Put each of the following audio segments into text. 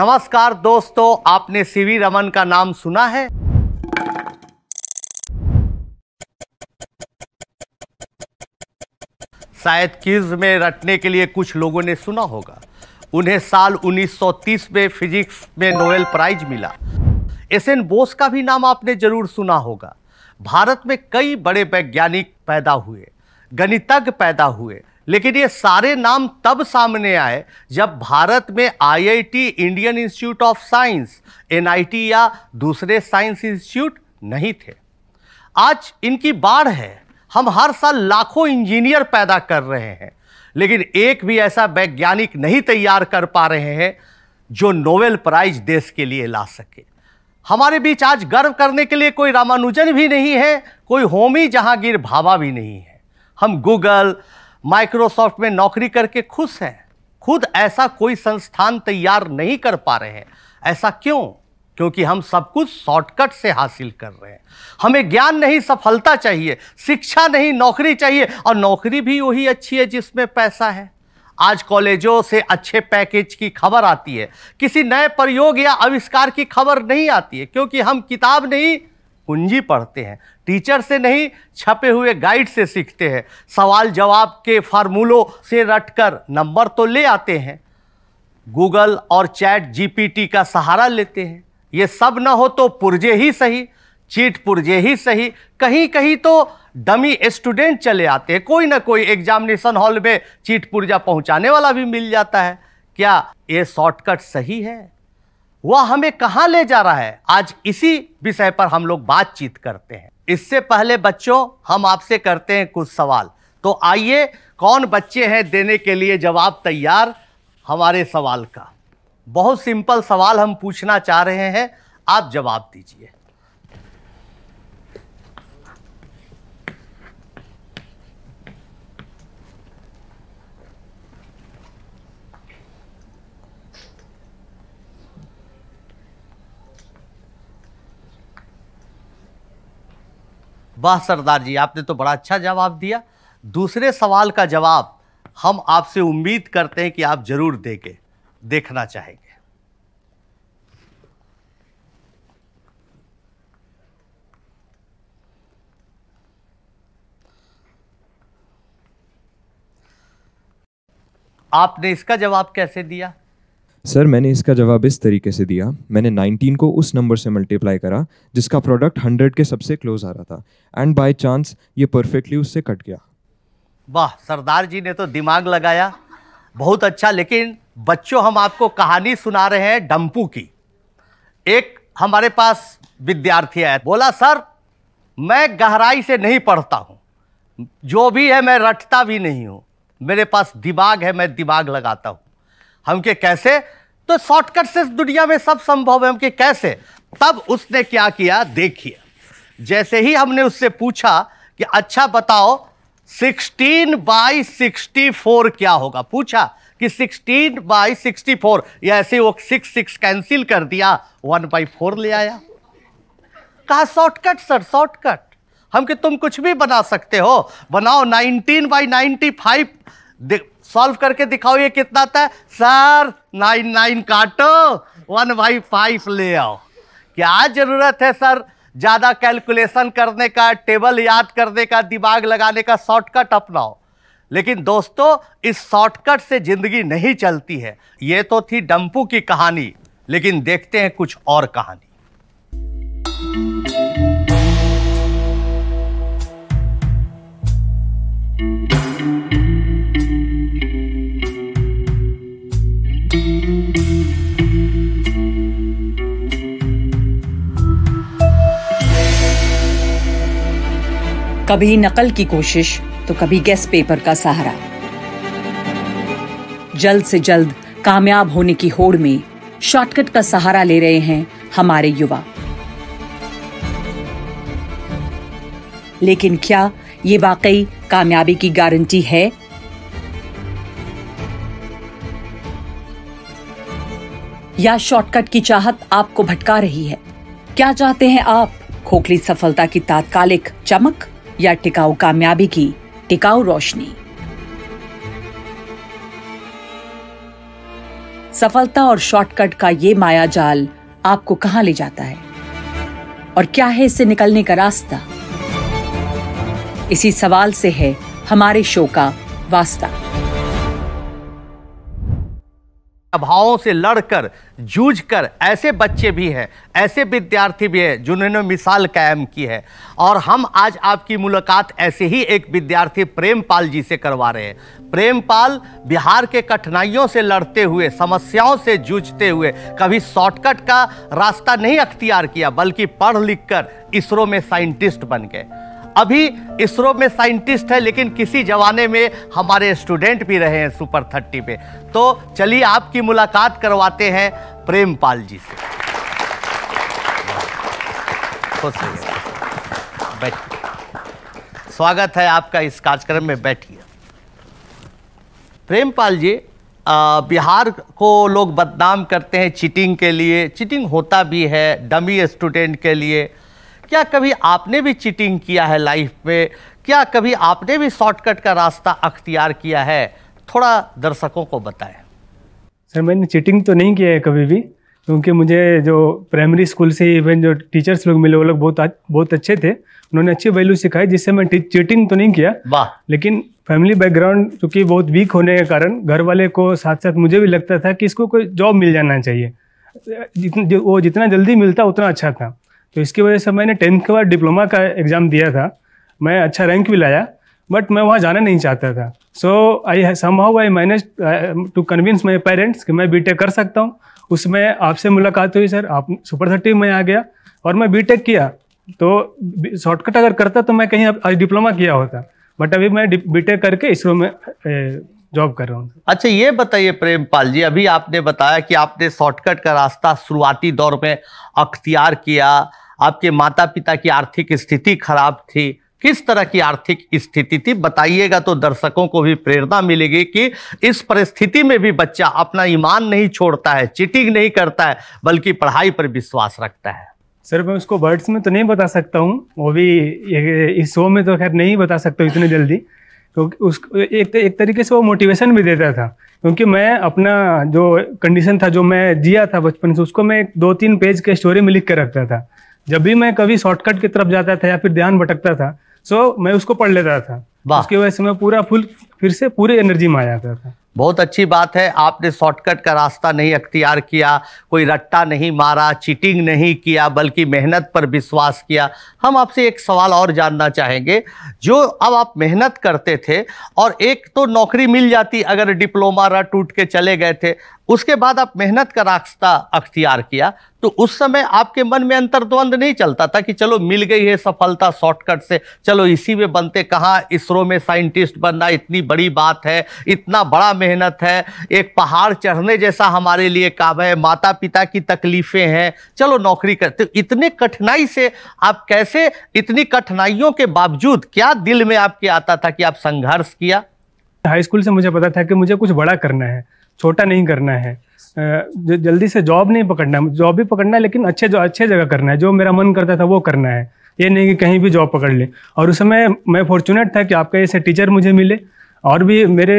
नमस्कार दोस्तों आपने सीवी रमन का नाम सुना है शायद क्यूज में रटने के लिए कुछ लोगों ने सुना होगा उन्हें साल 1930 में फिजिक्स में नोबेल प्राइज मिला एस एन बोस का भी नाम आपने जरूर सुना होगा भारत में कई बड़े वैज्ञानिक पैदा हुए गणितज्ञ पैदा हुए लेकिन ये सारे नाम तब सामने आए जब भारत में IIT Indian Institute of Science NIT या दूसरे साइंस इंस्टीट्यूट नहीं थे आज इनकी बाढ़ है हम हर साल लाखों इंजीनियर पैदा कर रहे हैं लेकिन एक भी ऐसा वैज्ञानिक नहीं तैयार कर पा रहे हैं जो नोबेल प्राइज देश के लिए ला सके हमारे बीच आज गर्व करने के लिए कोई रामानुजन भी नहीं है कोई होमी जहांगीर भाभा भी नहीं है हम गूगल माइक्रोसॉफ्ट में नौकरी करके खुश हैं खुद ऐसा कोई संस्थान तैयार नहीं कर पा रहे हैं ऐसा क्यों क्योंकि हम सब कुछ शॉर्टकट से हासिल कर रहे हैं हमें ज्ञान नहीं सफलता चाहिए शिक्षा नहीं नौकरी चाहिए और नौकरी भी वही अच्छी है जिसमें पैसा है आज कॉलेजों से अच्छे पैकेज की खबर आती है किसी नए प्रयोग या आविष्कार की खबर नहीं आती है क्योंकि हम किताब नहीं कुंजी पढ़ते हैं टीचर से नहीं छपे हुए गाइड से सीखते हैं सवाल जवाब के फार्मूलों से रटकर नंबर तो ले आते हैं गूगल और चैट जीपीटी का सहारा लेते हैं ये सब ना हो तो पुरजे ही सही चीट पुरजे ही सही कहीं कहीं तो डमी स्टूडेंट चले आते हैं कोई ना कोई एग्जामिनेशन हॉल में चीट पुर्जा पहुंचाने वाला भी मिल जाता है क्या ये शॉर्टकट सही है वह हमें कहाँ ले जा रहा है आज इसी विषय पर हम लोग बातचीत करते हैं इससे पहले बच्चों हम आपसे करते हैं कुछ सवाल तो आइए कौन बच्चे हैं देने के लिए जवाब तैयार हमारे सवाल का बहुत सिंपल सवाल हम पूछना चाह रहे हैं आप जवाब दीजिए वाह सरदार जी आपने तो बड़ा अच्छा जवाब दिया दूसरे सवाल का जवाब हम आपसे उम्मीद करते हैं कि आप जरूर देंगे देखना चाहेंगे आपने इसका जवाब कैसे दिया सर मैंने इसका जवाब इस तरीके से दिया मैंने 19 को उस नंबर से मल्टीप्लाई करा जिसका प्रोडक्ट 100 के सबसे क्लोज आ रहा था एंड बाय चांस ये परफेक्टली उससे कट गया वाह सरदार जी ने तो दिमाग लगाया बहुत अच्छा लेकिन बच्चों हम आपको कहानी सुना रहे हैं डम्पू की एक हमारे पास विद्यार्थी आया बोला सर मैं गहराई से नहीं पढ़ता हूँ जो भी है मैं रटता भी नहीं हूँ मेरे पास दिमाग है मैं दिमाग लगाता हूँ हमके कैसे तो शॉर्टकट से दुनिया में सब संभव है हमके कैसे तब उसने क्या किया देखिए जैसे ही हमने उससे पूछा कि अच्छा बताओ 16 बाई 64 क्या होगा पूछा कि 16 बाई 64 या ऐसे वो सिक्स सिक्स कैंसिल कर दिया वन बाई फोर ले आया कहा शॉर्टकट सर शॉर्टकट हम कि तुम कुछ भी बना सकते हो बनाओ 19 बाई नाइन्टी सॉल्व करके दिखाओ ये कितना आता है सर नाइन नाइन काटो वन बाई फाइव ले आओ क्या जरूरत है सर ज़्यादा कैलकुलेशन करने का टेबल याद करने का दिमाग लगाने का शॉर्टकट अपनाओ लेकिन दोस्तों इस शॉर्टकट से ज़िंदगी नहीं चलती है ये तो थी डंपू की कहानी लेकिन देखते हैं कुछ और कहानी कभी नकल की कोशिश तो कभी गैस पेपर का सहारा जल्द से जल्द कामयाब होने की होड़ में शॉर्टकट का सहारा ले रहे हैं हमारे युवा लेकिन क्या ये वाकई कामयाबी की गारंटी है या शॉर्टकट की चाहत आपको भटका रही है क्या चाहते हैं आप खोखली सफलता की तात्कालिक चमक या टिकाऊ कामयाबी की टिकाऊ रोशनी सफलता और शॉर्टकट का ये माया जाल आपको कहां ले जाता है और क्या है इससे निकलने का रास्ता इसी सवाल से है हमारे शो का वास्ता अभावों से लड़कर जूझकर ऐसे बच्चे भी हैं ऐसे विद्यार्थी भी हैं जिन्होंने मिसाल कायम की है और हम आज आपकी मुलाकात ऐसे ही एक विद्यार्थी प्रेमपाल जी से करवा रहे हैं प्रेमपाल बिहार के कठिनाइयों से लड़ते हुए समस्याओं से जूझते हुए कभी शॉर्टकट का रास्ता नहीं अख्तियार किया बल्कि पढ़ लिख कर इसरो में साइंटिस्ट बन गए अभी इसरो में साइंटिस्ट है लेकिन किसी जमाने में हमारे स्टूडेंट भी रहे हैं सुपर थर्टी पे तो चलिए आपकी मुलाकात करवाते हैं प्रेम पाल जी से बैठिए स्वागत है आपका इस कार्यक्रम में बैठिए प्रेम पाल जी आ, बिहार को लोग बदनाम करते हैं चीटिंग के लिए चीटिंग होता भी है डमी स्टूडेंट के लिए क्या कभी आपने भी चीटिंग किया है लाइफ में क्या कभी आपने भी शॉर्टकट का रास्ता अख्तियार किया है थोड़ा दर्शकों को बताएं सर मैंने चीटिंग तो नहीं किया है कभी भी क्योंकि मुझे जो प्राइमरी स्कूल से इवन जो टीचर्स लोग मिले वो लोग बहुत बहुत अच्छे थे उन्होंने अच्छी वैल्यू सिखाई जिससे मैं चीटिंग तो नहीं किया वाह लेकिन फैमिली बैकग्राउंड चूँकि बहुत वीक होने के कारण घर वाले को साथ साथ मुझे भी लगता था कि इसको कोई जॉब मिल जाना चाहिए जितन, वो जितना जल्दी मिलता उतना अच्छा था तो इसकी वजह से मैंने टेंथ के बाद डिप्लोमा का एग्ज़ाम दिया था मैं अच्छा रैंक भी लाया बट मैं वहाँ जाना नहीं चाहता था so I somehow I manage to convince my parents कि मैं बी कर सकता हूँ उसमें आपसे मुलाकात हुई सर आप सुपर थर्टी में आ गया और मैं बी किया तो शॉर्टकट अगर करता तो मैं कहीं आज डिप्लोमा किया होता बट अभी मैं बी करके इसरो में ए, जॉब कर रहा हूँ अच्छा ये बताइए प्रेम पाल जी अभी आपने बताया कि आपने शॉर्टकट का रास्ता शुरुआती दौर में अख्तियार किया आपके माता पिता की आर्थिक स्थिति खराब थी किस तरह की आर्थिक स्थिति थी बताइएगा तो दर्शकों को भी प्रेरणा मिलेगी कि इस परिस्थिति में भी बच्चा अपना ईमान नहीं छोड़ता है चिटिंग नहीं करता है बल्कि पढ़ाई पर विश्वास रखता है सर मैं उसको वर्ड्स में तो नहीं बता सकता हूँ वो भी इस शो में तो खैर नहीं बता सकता इतनी जल्दी क्योंकि उस एक एक तरीके से वो मोटिवेशन भी देता था क्योंकि मैं अपना जो कंडीशन था जो मैं जिया था बचपन से उसको मैं एक दो तीन पेज के स्टोरी में लिख कर रखता था जब भी मैं कभी शॉर्टकट की तरफ जाता था या फिर ध्यान भटकता था सो मैं उसको पढ़ लेता था उसकी वजह से मैं पूरा फुल फिर से पूरी एनर्जी में आ जाता था बहुत अच्छी बात है आपने शॉर्टकट का रास्ता नहीं अख्तियार किया कोई रट्टा नहीं मारा चीटिंग नहीं किया बल्कि मेहनत पर विश्वास किया हम आपसे एक सवाल और जानना चाहेंगे जो अब आप मेहनत करते थे और एक तो नौकरी मिल जाती अगर डिप्लोमा रट टूट के चले गए थे उसके बाद आप मेहनत का रास्ता अख्तियार किया तो उस समय आपके मन में अंतर्द्वंद नहीं चलता था कि चलो मिल गई है सफलता शॉर्टकट से चलो इसी में बनते कहाँ इसरो में साइंटिस्ट बनना इतनी बड़ी बात है इतना बड़ा मेहनत है एक पहाड़ चढ़ने जैसा हमारे लिए काम है माता पिता की तकलीफ़ें हैं चलो नौकरी करते तो इतने कठिनाई से आप कैसे इतनी कठिनाइयों के बावजूद क्या दिल में आपके आता था कि आप संघर्ष किया हाई स्कूल से मुझे पता था कि मुझे कुछ बड़ा करना है छोटा नहीं करना है जल्दी से जॉब नहीं पकड़ना जॉब भी पकड़ना है लेकिन अच्छे अच्छे जगह करना है जो मेरा मन करता था वो करना है ये नहीं कि कहीं भी जॉब पकड़ ले और उस समय मैं फॉर्चुनेट था कि आपका ऐसे टीचर मुझे मिले और भी मेरे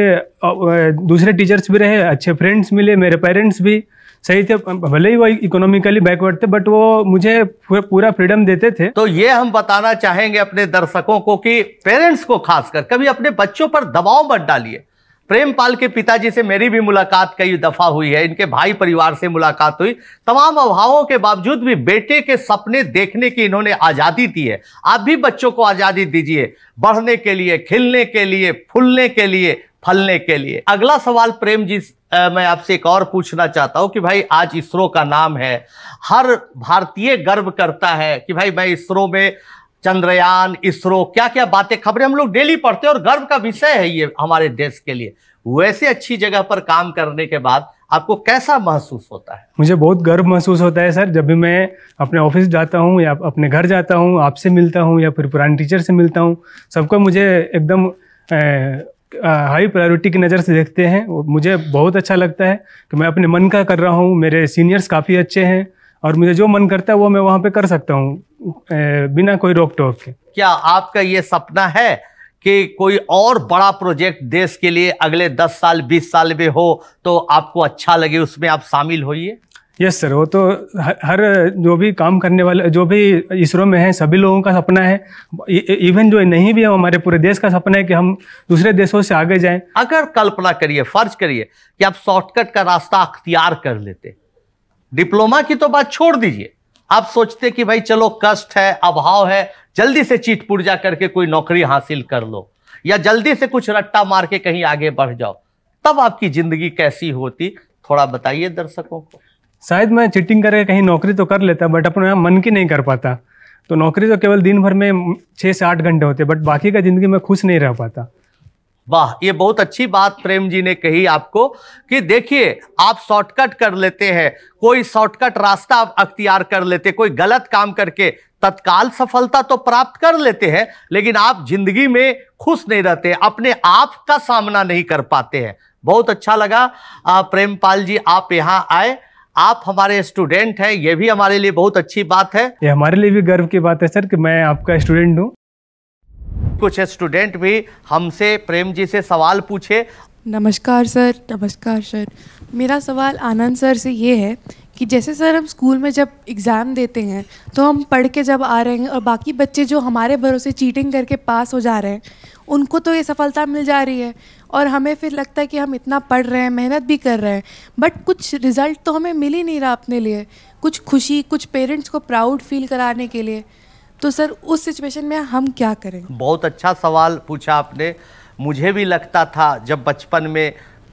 दूसरे टीचर्स भी रहे अच्छे फ्रेंड्स मिले मेरे पेरेंट्स भी सही थे भले ही वो इकोनॉमिकली बैकवर्ड थे बट वो मुझे पूरा फ्रीडम देते थे तो ये हम बताना चाहेंगे अपने दर्शकों को कि पेरेंट्स को खासकर कभी अपने बच्चों पर दबाव मत डालिए प्रेम पाल के पिताजी से मेरी भी मुलाकात कई दफा हुई है इनके भाई परिवार से मुलाकात हुई तमाम अभावों के बावजूद भी बेटे के सपने देखने की इन्होंने आज़ादी दी है आप भी बच्चों को आज़ादी दीजिए बढ़ने के लिए खिलने के लिए फूलने के लिए फलने के लिए अगला सवाल प्रेम जी मैं आपसे एक और पूछना चाहता हूँ कि भाई आज इसरो का नाम है हर भारतीय गर्व करता है कि भाई मैं इसरो में चंद्रयान इसरो क्या क्या बातें खबरें हम लोग डेली पढ़ते हैं और गर्व का विषय है ये हमारे देश के लिए वैसे अच्छी जगह पर काम करने के बाद आपको कैसा महसूस होता है मुझे बहुत गर्व महसूस होता है सर जब भी मैं अपने ऑफिस जाता हूँ या अपने घर जाता हूँ आपसे मिलता हूँ या फिर पुराने टीचर से मिलता हूँ सबको मुझे एकदम हाई प्रायोरिटी की नज़र से देखते हैं मुझे बहुत अच्छा लगता है कि मैं अपने मन का कर रहा हूँ मेरे सीनियर्स काफ़ी अच्छे हैं और मुझे जो मन करता है वो मैं वहाँ पे कर सकता हूँ बिना कोई रोक टोक के क्या आपका ये सपना है कि कोई और बड़ा प्रोजेक्ट देश के लिए अगले 10 साल 20 साल में हो तो आपको अच्छा लगे उसमें आप शामिल होइए यस सर वो तो हर जो भी काम करने वाले जो भी इसरो में हैं सभी लोगों का सपना है इवन जो नहीं भी है हमारे पूरे देश का सपना है कि हम दूसरे देशों से आगे जाएं अगर कल्पना करिए फर्ज करिए कि आप शॉर्टकट का रास्ता अख्तियार कर लेते डिप्लोमा की तो बात छोड़ दीजिए आप सोचते कि भाई चलो कष्ट है अभाव है जल्दी से चीट पुर्जा करके कोई नौकरी हासिल कर लो या जल्दी से कुछ रट्टा मार के कहीं आगे बढ़ जाओ तब आपकी जिंदगी कैसी होती थोड़ा बताइए दर्शकों को शायद मैं चिटिंग करके कहीं नौकरी तो कर लेता बट अपना मन की नहीं कर पाता तो नौकरी तो केवल दिन भर में छः से आठ घंटे होते बट बाकी का ज़िंदगी में खुश नहीं रह पाता वाह ये बहुत अच्छी बात प्रेम जी ने कही आपको कि देखिए आप शॉर्टकट कर लेते हैं कोई शॉर्टकट रास्ता आप अख्तियार कर लेते कोई गलत काम करके तत्काल सफलता तो प्राप्त कर लेते हैं लेकिन आप जिंदगी में खुश नहीं रहते अपने आप का सामना नहीं कर पाते हैं बहुत अच्छा लगा प्रेम पाल जी आप यहाँ आए आप हमारे स्टूडेंट हैं ये भी हमारे लिए बहुत अच्छी बात है ये हमारे लिए भी गर्व की बात है सर कि मैं आपका स्टूडेंट हूँ कुछ स्टूडेंट भी हमसे प्रेम जी से सवाल पूछे नमस्कार सर नमस्कार सर मेरा सवाल आनंद सर से ये है कि जैसे सर हम स्कूल में जब एग्ज़ाम देते हैं तो हम पढ़ के जब आ रहे हैं और बाकी बच्चे जो हमारे भरोसे चीटिंग करके पास हो जा रहे हैं उनको तो ये सफलता मिल जा रही है और हमें फिर लगता है कि हम इतना पढ़ रहे हैं मेहनत भी कर रहे हैं बट कुछ रिज़ल्ट तो हमें मिल ही नहीं रहा अपने लिए कुछ खुशी कुछ पेरेंट्स को प्राउड फील कराने के लिए तो सर उस सिचुएशन में हम क्या करें बहुत अच्छा सवाल पूछा आपने मुझे भी लगता था जब बचपन में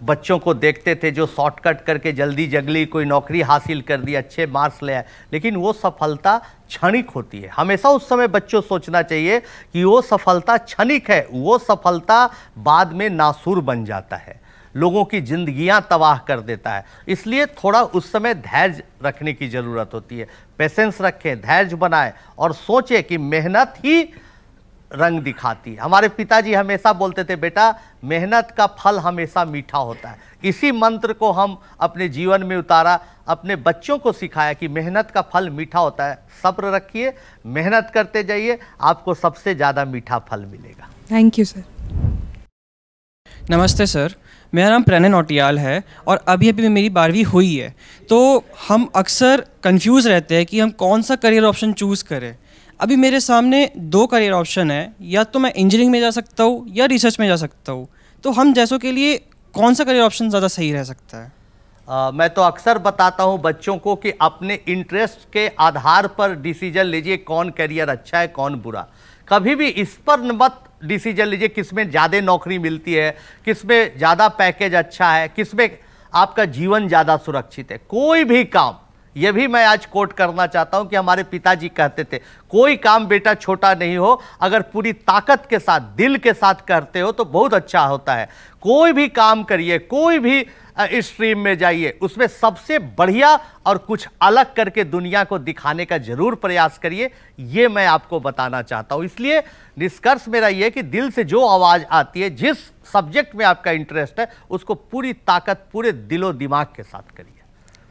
बच्चों को देखते थे जो शॉर्टकट करके जल्दी जगली कोई नौकरी हासिल कर दी अच्छे मार्क्स ले आए लेकिन वो सफलता क्षणिक होती है हमेशा उस समय बच्चों सोचना चाहिए कि वो सफलता क्षणिक है वो सफलता बाद में नासूर बन जाता है लोगों की जिंदगियां तबाह कर देता है इसलिए थोड़ा उस समय धैर्य रखने की ज़रूरत होती है पेशेंस रखें धैर्य बनाएं और सोचें कि मेहनत ही रंग दिखाती है हमारे पिताजी हमेशा बोलते थे बेटा मेहनत का फल हमेशा मीठा होता है इसी मंत्र को हम अपने जीवन में उतारा अपने बच्चों को सिखाया कि मेहनत का फल मीठा होता है सब्र रखिए मेहनत करते जाइए आपको सबसे ज़्यादा मीठा फल मिलेगा थैंक यू सर नमस्ते सर मेरा नाम प्रणय नोटियाल है और अभी अभी मेरी बारहवीं हुई है तो हम अक्सर कंफ्यूज रहते हैं कि हम कौन सा करियर ऑप्शन चूज़ करें अभी मेरे सामने दो करियर ऑप्शन है या तो मैं इंजीनियरिंग में जा सकता हूँ या रिसर्च में जा सकता हूँ तो हम जैसों के लिए कौन सा करियर ऑप्शन ज़्यादा सही रह सकता है आ, मैं तो अक्सर बताता हूँ बच्चों को कि अपने इंटरेस्ट के आधार पर डिसीजन लीजिए कौन करियर अच्छा है कौन बुरा कभी भी इस पर मत डिसीजन लीजिए किस में ज़्यादा नौकरी मिलती है किसमें ज़्यादा पैकेज अच्छा है किस में आपका जीवन ज़्यादा सुरक्षित है कोई भी काम यह भी मैं आज कोट करना चाहता हूं कि हमारे पिताजी कहते थे कोई काम बेटा छोटा नहीं हो अगर पूरी ताकत के साथ दिल के साथ करते हो तो बहुत अच्छा होता है कोई भी काम करिए कोई भी स्ट्रीम में जाइए उसमें सबसे बढ़िया और कुछ अलग करके दुनिया को दिखाने का जरूर प्रयास करिए ये मैं आपको बताना चाहता हूँ इसलिए निष्कर्ष मेरा ये कि दिल से जो आवाज़ आती है जिस सब्जेक्ट में आपका इंटरेस्ट है उसको पूरी ताकत पूरे दिलो दिमाग के साथ करिए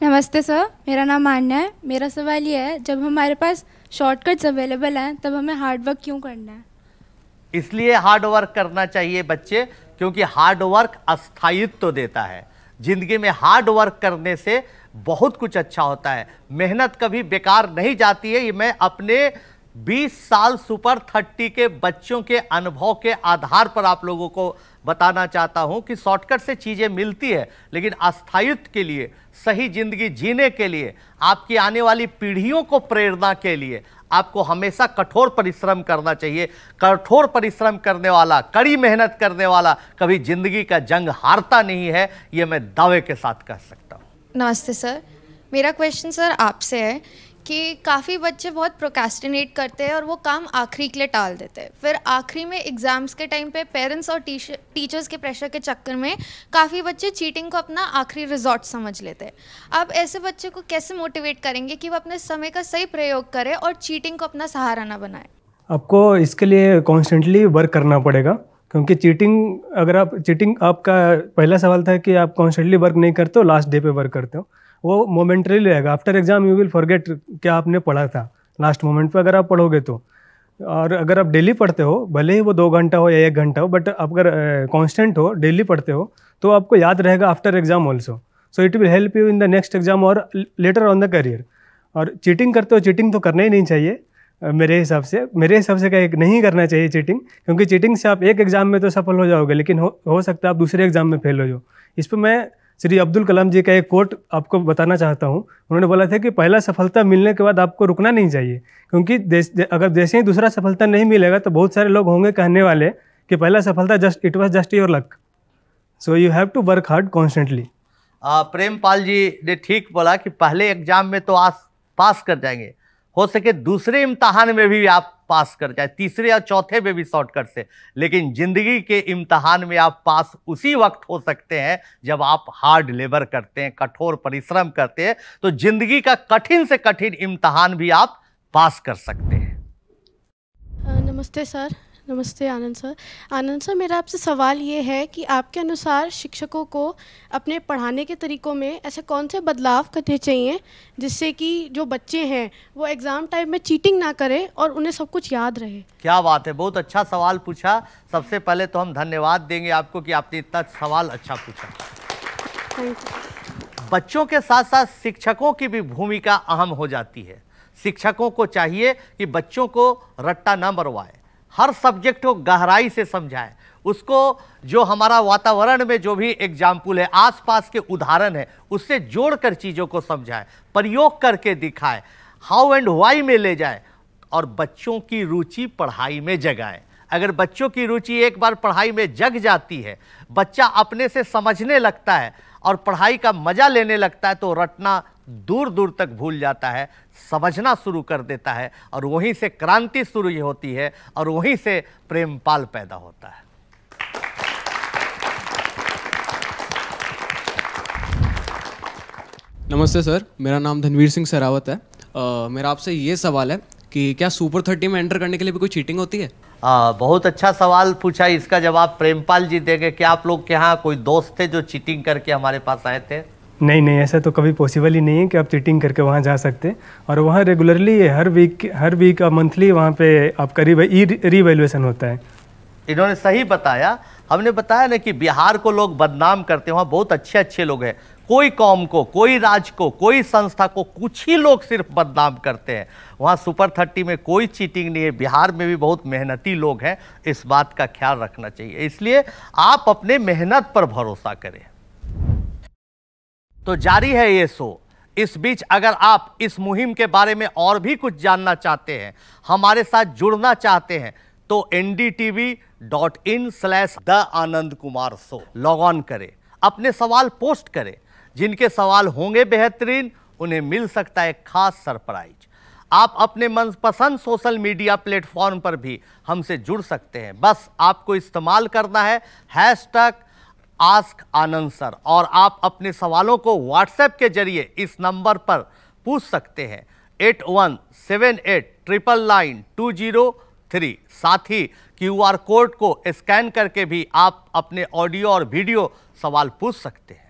नमस्ते सर मेरा नाम मान्य है मेरा सवाल ये है जब हमारे पास शॉर्टकट्स अवेलेबल हैं तब हमें हार्ड वर्क क्यों करना है इसलिए हार्ड वर्क करना चाहिए बच्चे क्योंकि हार्ड वर्क अस्थायित्व तो देता है जिंदगी में हार्ड वर्क करने से बहुत कुछ अच्छा होता है मेहनत कभी बेकार नहीं जाती है ये मैं अपने 20 साल सुपर थर्टी के बच्चों के अनुभव के आधार पर आप लोगों को बताना चाहता हूं कि शॉर्टकट से चीज़ें मिलती है लेकिन अस्थायित्व के लिए सही जिंदगी जीने के लिए आपकी आने वाली पीढ़ियों को प्रेरणा के लिए आपको हमेशा कठोर परिश्रम करना चाहिए कठोर परिश्रम करने वाला कड़ी मेहनत करने वाला कभी ज़िंदगी का जंग हारता नहीं है ये मैं दावे के साथ कह सकता हूँ नमस्ते सर मेरा क्वेश्चन सर आपसे है कि काफ़ी बच्चे बहुत प्रोकेस्टिनेट करते हैं और वो काम आखिरी के लिए टाल देते हैं फिर आखिरी में एग्ज़ाम्स के टाइम पे पेरेंट्स और टीचर्स के प्रेशर के चक्कर में काफ़ी बच्चे चीटिंग को अपना आखिरी रिजॉर्ट समझ लेते हैं अब ऐसे बच्चे को कैसे मोटिवेट करेंगे कि वो अपने समय का सही प्रयोग करें और चीटिंग को अपना सहारा ना बनाए आपको इसके लिए कॉन्स्टेंटली वर्क करना पड़ेगा क्योंकि चीटिंग अगर आप चीटिंग आपका पहला सवाल था कि आप कॉन्स्टेंटली वर्क नहीं करते हो लास्ट डे पे वर्क करते हो वो मोमेंटरी रहेगा after exam you will forget क्या आपने पढ़ा था लास्ट मोमेंट पर अगर आप पढ़ोगे तो और अगर आप डेली पढ़ते हो भले ही वो दो घंटा हो या एक घंटा हो बट आप अगर कॉन्स्टेंट हो डेली पढ़ते हो तो आपको याद रहेगा after exam also so it will help you in the next exam और लेटर ऑन द करियर और चीटिंग करते हो चीटिंग तो करना ही नहीं चाहिए मेरे हिसाब से मेरे हिसाब से क्या नहीं करना चाहिए चीटिंग क्योंकि चीटिंग से आप एक एग्ज़ाम में तो सफल हो जाओगे लेकिन हो हो सकता है आप दूसरे एग्ज़ाम में फेल हो जाओ इस पर मैं श्री अब्दुल कलाम जी का एक कोट आपको बताना चाहता हूँ उन्होंने बोला था कि पहला सफलता मिलने के बाद आपको रुकना नहीं चाहिए क्योंकि देश अगर जैसे ही दूसरा सफलता नहीं मिलेगा तो बहुत सारे लोग होंगे कहने वाले कि पहला सफलता just it was just your luck so you have to work hard constantly Prem Pal ji ने ठीक बोला कि पहले एग्जाम में तो आस पास कर जाएंगे हो सके दूसरे इम्तहान में भी आप पास कर जाए तीसरे या चौथे में भी शॉर्टकट से लेकिन ज़िंदगी के इम्तहान में आप पास उसी वक्त हो सकते हैं जब आप हार्ड लेबर करते हैं कठोर परिश्रम करते हैं तो ज़िंदगी का कठिन से कठिन इम्तहान भी आप पास कर सकते हैं नमस्ते सर नमस्ते आनंद सर आनंद सर मेरा आपसे सवाल ये है कि आपके अनुसार शिक्षकों को अपने पढ़ाने के तरीक़ों में ऐसे कौन से बदलाव करने चाहिए जिससे कि जो बच्चे हैं वो एग्ज़ाम टाइम में चीटिंग ना करें और उन्हें सब कुछ याद रहे क्या बात है बहुत अच्छा सवाल पूछा सबसे पहले तो हम धन्यवाद देंगे आपको कि आपने इतना सवाल अच्छा पूछा बच्चों के साथ साथ शिक्षकों की भी भूमिका अहम हो जाती है शिक्षकों को चाहिए कि बच्चों को रट्टा ना मरवाए हर सब्जेक्ट को गहराई से समझाएं उसको जो हमारा वातावरण में जो भी एग्जाम्पल है आसपास के उदाहरण है उससे जोड़कर चीज़ों को समझाएं प्रयोग करके दिखाएं हाउ एंड वाई में ले जाएं और बच्चों की रुचि पढ़ाई में जगाएं अगर बच्चों की रुचि एक बार पढ़ाई में जग जाती है बच्चा अपने से समझने लगता है और पढ़ाई का मज़ा लेने लगता है तो रटना दूर दूर तक भूल जाता है समझना शुरू कर देता है और वहीं से क्रांति शुरू होती है और वहीं से प्रेम पाल पैदा होता है नमस्ते सर मेरा नाम धनवीर सिंह सरावत है आ, मेरा आपसे ये सवाल है कि क्या सुपर थर्टी में एंटर करने के लिए भी कोई चीटिंग होती है आ, बहुत अच्छा सवाल पूछा इसका जवाब प्रेमपाल जी देंगे क्या आप लोग के यहाँ कोई दोस्त थे जो चीटिंग करके हमारे पास आए थे नहीं नहीं ऐसा तो कभी पॉसिबल ही नहीं है कि आप चीटिंग करके वहाँ जा सकते और वहाँ रेगुलरली हर वीक हर वीक मंथली वहाँ पे आपका रिवेल्युएसन होता है इन्होंने सही बताया हमने बताया ना कि बिहार को लोग बदनाम करते हैं वहाँ बहुत अच्छे अच्छे लोग हैं कोई कौम को कोई राज को कोई संस्था को कुछ ही लोग सिर्फ बदनाम करते हैं वहाँ सुपर थर्टी में कोई चीटिंग नहीं है बिहार में भी बहुत मेहनती लोग हैं इस बात का ख्याल रखना चाहिए इसलिए आप अपने मेहनत पर भरोसा करें तो जारी है ये शो इस बीच अगर आप इस मुहिम के बारे में और भी कुछ जानना चाहते हैं हमारे साथ जुड़ना चाहते हैं तो N D T V dot in slash the Anand Kumar show log on करें अपने सवाल पोस्ट करें जिनके सवाल होंगे बेहतरीन उन्हें मिल सकता है खास सरप्राइज आप अपने मनपसंद सोशल मीडिया प्लेटफॉर्म पर भी हमसे जुड़ सकते हैं बस आपको इस्तेमाल करना है hashtag ask Anand sir और आप अपने सवालों को व्हाट्सएप के जरिए इस नंबर पर पूछ सकते हैं at one seven eight triple nine two zero three साथ ही क्यू आर कोड को स्कैन करके भी आप अपने ऑडियो और वीडियो सवाल पूछ सकते हैं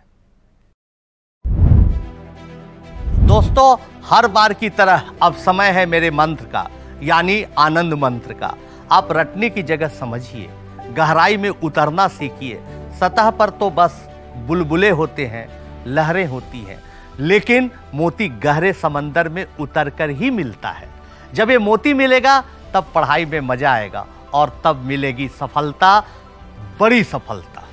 दोस्तों हर बार की तरह अब समय है मेरे मंत्र का यानी आनंद मंत्र का आप रटने की जगह समझिए गहराई में उतरना सीखिए सतह पर तो बस बुलबुले होते हैं लहरें होती हैं लेकिन मोती गहरे समंदर में उतर कर ही मिलता है जब ये मोती मिलेगा तब पढ़ाई में मजा आएगा और तब मिलेगी सफलता बड़ी सफलता